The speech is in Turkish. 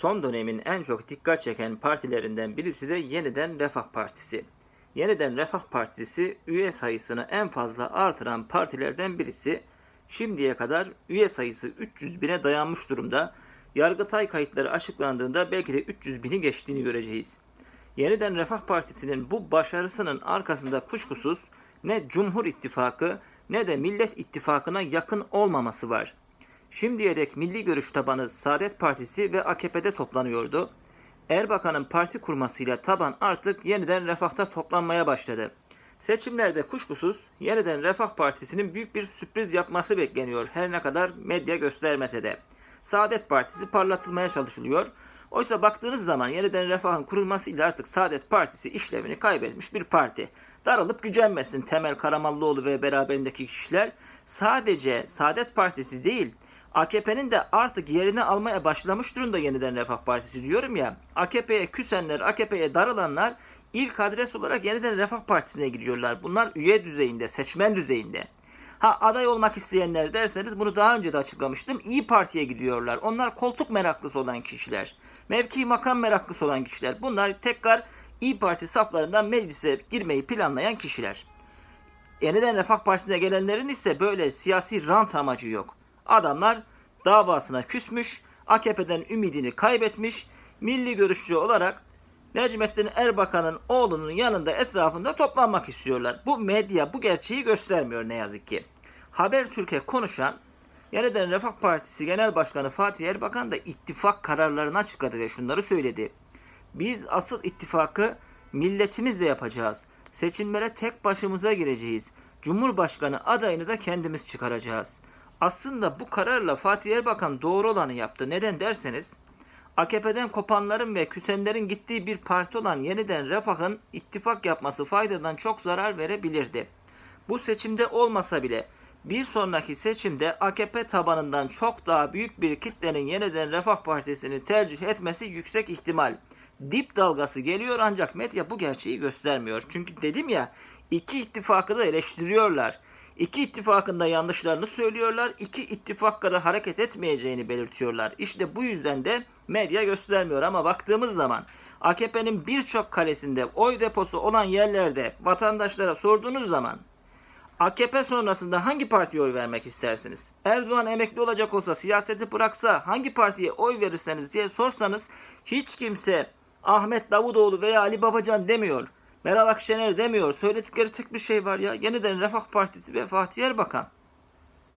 Son dönemin en çok dikkat çeken partilerinden birisi de yeniden Refah Partisi. Yeniden Refah Partisi üye sayısını en fazla artıran partilerden birisi. Şimdiye kadar üye sayısı 300 bine dayanmış durumda. Yargıtay kayıtları açıklandığında belki de 300 bini geçtiğini göreceğiz. Yeniden Refah Partisi'nin bu başarısının arkasında kuşkusuz ne Cumhur İttifakı ne de Millet İttifakı'na yakın olmaması var. Şimdiye dek milli görüş tabanı Saadet Partisi ve AKP'de toplanıyordu. Erbakan'ın parti kurmasıyla taban artık yeniden refahta toplanmaya başladı. Seçimlerde kuşkusuz yeniden Refah Partisi'nin büyük bir sürpriz yapması bekleniyor her ne kadar medya göstermese de. Saadet Partisi parlatılmaya çalışılıyor. Oysa baktığınız zaman yeniden Refah'ın kurulmasıyla artık Saadet Partisi işlevini kaybetmiş bir parti. Daralıp gücenmesin Temel Karamallıoğlu ve beraberindeki kişiler. Sadece Saadet Partisi değil, AKP'nin de artık yerini almaya başlamış durumda yeniden Refah Partisi diyorum ya. AKP'ye küsenler, AKP'ye darılanlar ilk adres olarak yeniden Refah Partisi'ne gidiyorlar. Bunlar üye düzeyinde, seçmen düzeyinde. Ha aday olmak isteyenler derseniz bunu daha önce de açıklamıştım. İyi Parti'ye gidiyorlar. Onlar koltuk meraklısı olan kişiler. Mevki makam meraklısı olan kişiler. Bunlar tekrar İyi Parti saflarından meclise girmeyi planlayan kişiler. Yeniden Refah Partisi'ne gelenlerin ise böyle siyasi rant amacı yok adamlar davasına küsmüş, AKP'den ümidini kaybetmiş, milli görüşçü olarak Necmettin Erbakan'ın oğlunun yanında etrafında toplanmak istiyorlar. Bu medya bu gerçeği göstermiyor ne yazık ki. Haber Türkiye konuşan Yeniden Refah Partisi Genel Başkanı Fatih Erbakan da ittifak kararlarını açıkladı ve şunları söyledi. Biz asıl ittifakı milletimizle yapacağız. Seçimlere tek başımıza gireceğiz. Cumhurbaşkanı adayını da kendimiz çıkaracağız. Aslında bu kararla Fatih Erbakan doğru olanı yaptı. Neden derseniz AKP'den kopanların ve küsenlerin gittiği bir parti olan yeniden Refah'ın ittifak yapması faydadan çok zarar verebilirdi. Bu seçimde olmasa bile bir sonraki seçimde AKP tabanından çok daha büyük bir kitlenin yeniden Refah Partisi'ni tercih etmesi yüksek ihtimal. Dip dalgası geliyor ancak medya bu gerçeği göstermiyor. Çünkü dedim ya iki ittifakı da eleştiriyorlar. İki ittifakın da yanlışlarını söylüyorlar. İki ittifak kadar hareket etmeyeceğini belirtiyorlar. İşte bu yüzden de medya göstermiyor ama baktığımız zaman AKP'nin birçok kalesinde oy deposu olan yerlerde vatandaşlara sorduğunuz zaman AKP sonrasında hangi partiye oy vermek istersiniz? Erdoğan emekli olacak olsa siyaseti bıraksa hangi partiye oy verirseniz diye sorsanız hiç kimse Ahmet Davutoğlu veya Ali Babacan demiyor. Meral Akşener demiyor. Söyledikleri tek bir şey var ya. Yeniden Refah Partisi ve Fatih Erbakan.